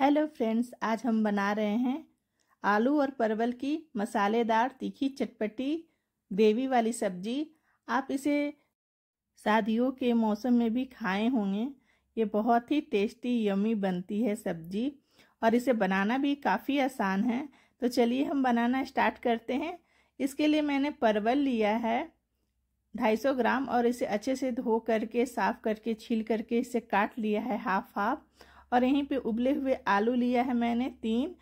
hello friends आज हम बना रहे हैं आलू और परवल की मसालेदार तीखी चटपटी ग्रेवी वाली सब्जी आप इसे शादियों के मौसम में भी खाए होंगे ये बहुत ही टेस्टी यमी बनती है सब्जी और इसे बनाना भी काफ़ी आसान है तो चलिए हम बनाना स्टार्ट करते हैं इसके लिए मैंने परवल लिया है 250 ग्राम और इसे अच्छे से धो करके साफ़ करके छील करके इसे काट लिया है हाफ हाफ और यहीं पे उबले हुए आलू लिया है मैंने तीन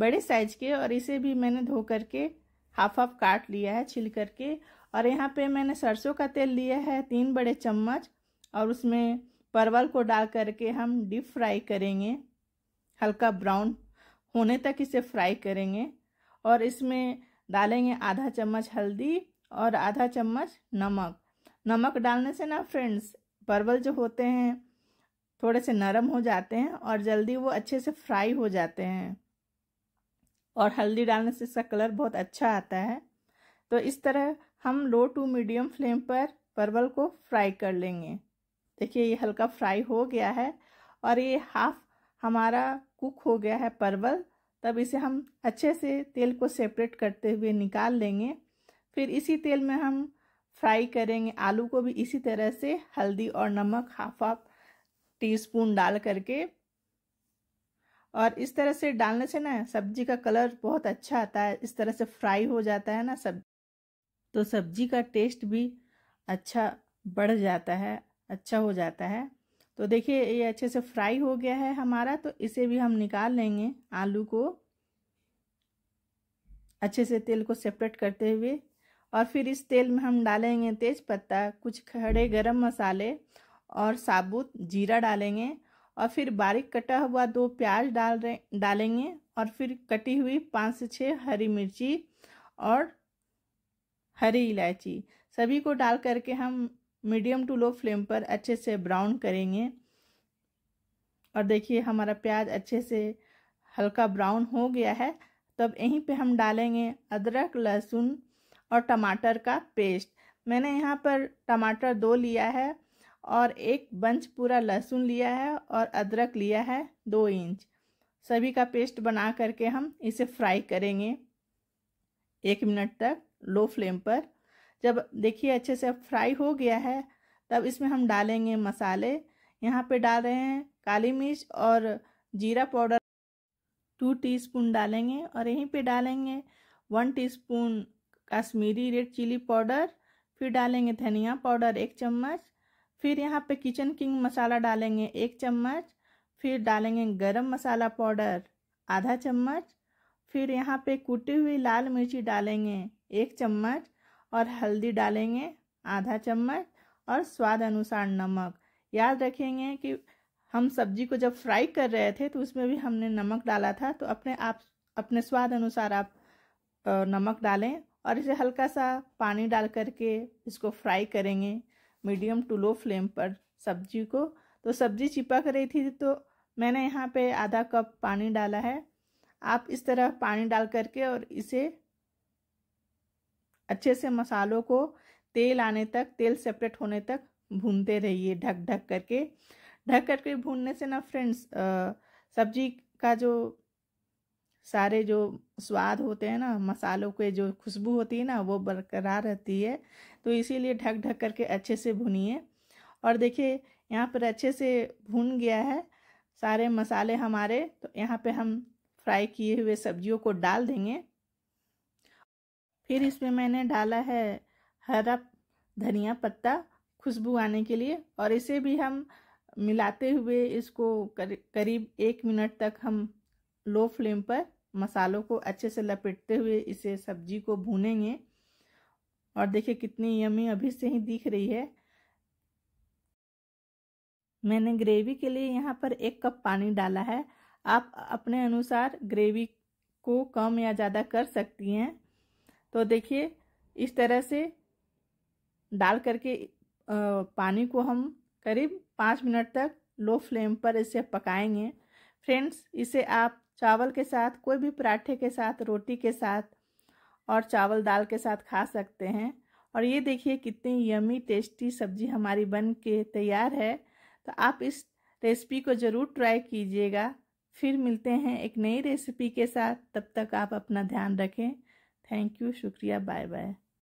बड़े साइज के और इसे भी मैंने धो करके हाफ हाफ काट लिया है छिल करके और यहाँ पे मैंने सरसों का तेल लिया है तीन बड़े चम्मच और उसमें परवल को डाल करके हम डीप फ्राई करेंगे हल्का ब्राउन होने तक इसे फ्राई करेंगे और इसमें डालेंगे आधा चम्मच हल्दी और आधा चम्मच नमक नमक डालने से ना फ्रेंड्स परवल जो होते हैं थोड़े से नरम हो जाते हैं और जल्दी वो अच्छे से फ्राई हो जाते हैं और हल्दी डालने से इसका कलर बहुत अच्छा आता है तो इस तरह हम लो टू मीडियम फ्लेम पर परवल को फ्राई कर लेंगे देखिए ये हल्का फ्राई हो गया है और ये हाफ हमारा कुक हो गया है परवल तब इसे हम अच्छे से तेल को सेपरेट करते हुए निकाल लेंगे फिर इसी तेल में हम फ्राई करेंगे आलू को भी इसी तरह से हल्दी और नमक हाफ हाफ टीस्पून डाल करके और इस तरह से डालने से ना सब्जी का कलर बहुत अच्छा आता है इस तरह से फ्राई हो जाता है ना सब तो सब्जी का टेस्ट भी अच्छा बढ़ जाता है अच्छा हो जाता है तो देखिए ये अच्छे से फ्राई हो गया है हमारा तो इसे भी हम निकाल लेंगे आलू को अच्छे से तेल को सेपरेट करते हुए और फिर इस तेल में हम डालेंगे तेज पत्ता कुछ खड़े गरम मसाले और साबुत जीरा डालेंगे और फिर बारीक कटा हुआ दो प्याज डाल रहे डालेंगे और फिर कटी हुई पाँच से छः हरी मिर्ची और हरी इलायची सभी को डाल करके हम मीडियम टू लो फ्लेम पर अच्छे से ब्राउन करेंगे और देखिए हमारा प्याज अच्छे से हल्का ब्राउन हो गया है तब यहीं पे हम डालेंगे अदरक लहसुन और टमाटर का पेस्ट मैंने यहाँ पर टमाटर दो लिया है और एक बंच पूरा लहसुन लिया है और अदरक लिया है दो इंच सभी का पेस्ट बना करके हम इसे फ्राई करेंगे एक मिनट तक लो फ्लेम पर जब देखिए अच्छे से फ्राई हो गया है तब इसमें हम डालेंगे मसाले यहाँ पे डाल रहे हैं काली मिर्च और जीरा पाउडर टू टीस्पून डालेंगे और यहीं पे डालेंगे one teaspoon Kashmiri red chilli powder फिर डालेंगे धनिया पाउडर एक चम्मच फिर यहाँ पे किचन किंग मसाला डालेंगे एक चम्मच फिर डालेंगे गरम मसाला पाउडर आधा चम्मच फिर यहाँ पे कूटी हुई लाल मिर्ची डालेंगे एक चम्मच और हल्दी डालेंगे आधा चम्मच और स्वाद अनुसार नमक याद रखेंगे कि हम सब्जी को जब फ्राई कर रहे थे तो उसमें भी हमने नमक डाला था तो अपने आप अपने स्वाद अनुसार आप नमक डालें और इसे हल्का सा पानी डाल करके इसको फ्राई करेंगे मीडियम टू लो फ्लेम पर सब्जी को तो सब्जी चिपक रही थी तो मैंने यहाँ पे आधा कप पानी डाला है आप इस तरह पानी डाल करके और इसे अच्छे से मसालों को तेल आने तक तेल सेपरेट होने तक भूनते रहिए ढक ढक करके ढक करके भूनने से ना फ्रेंड्स सब्जी का जो सारे जो स्वाद होते हैं ना मसालों के जो खुशबू होती है ना वो बरकरार रहती है तो इसीलिए ढक ढक करके अच्छे से भुनिए और देखिए यहाँ पर अच्छे से भून गया है सारे मसाले हमारे तो यहाँ पे हम फ्राई किए हुए सब्जियों को डाल देंगे फिर इसमें मैंने डाला है हरा धनिया पत्ता खुशबू आने के लिए और इसे भी हम मिलाते हुए इसको करीब एक मिनट तक हम लो फ्लेम पर मसालों को अच्छे से लपेटते हुए इसे सब्जी को भूनेंगे और देखिए कितनी यमी अभी से ही दिख रही है मैंने ग्रेवी के लिए यहाँ पर एक कप पानी डाला है आप अपने अनुसार ग्रेवी को कम या ज़्यादा कर सकती हैं तो देखिए इस तरह से डाल करके पानी को हम करीब पाँच मिनट तक लो फ्लेम पर इसे पकाएंगे फ्रेंड्स इसे आप चावल के साथ कोई भी पराठे के साथ रोटी के साथ और चावल दाल के साथ खा सकते हैं और ये देखिए कितनी यमी टेस्टी सब्जी हमारी बन के तैयार है तो आप इस रेसिपी को ज़रूर ट्राई कीजिएगा फिर मिलते हैं एक नई रेसिपी के साथ तब तक आप अपना ध्यान रखें थैंक यू शुक्रिया बाय बाय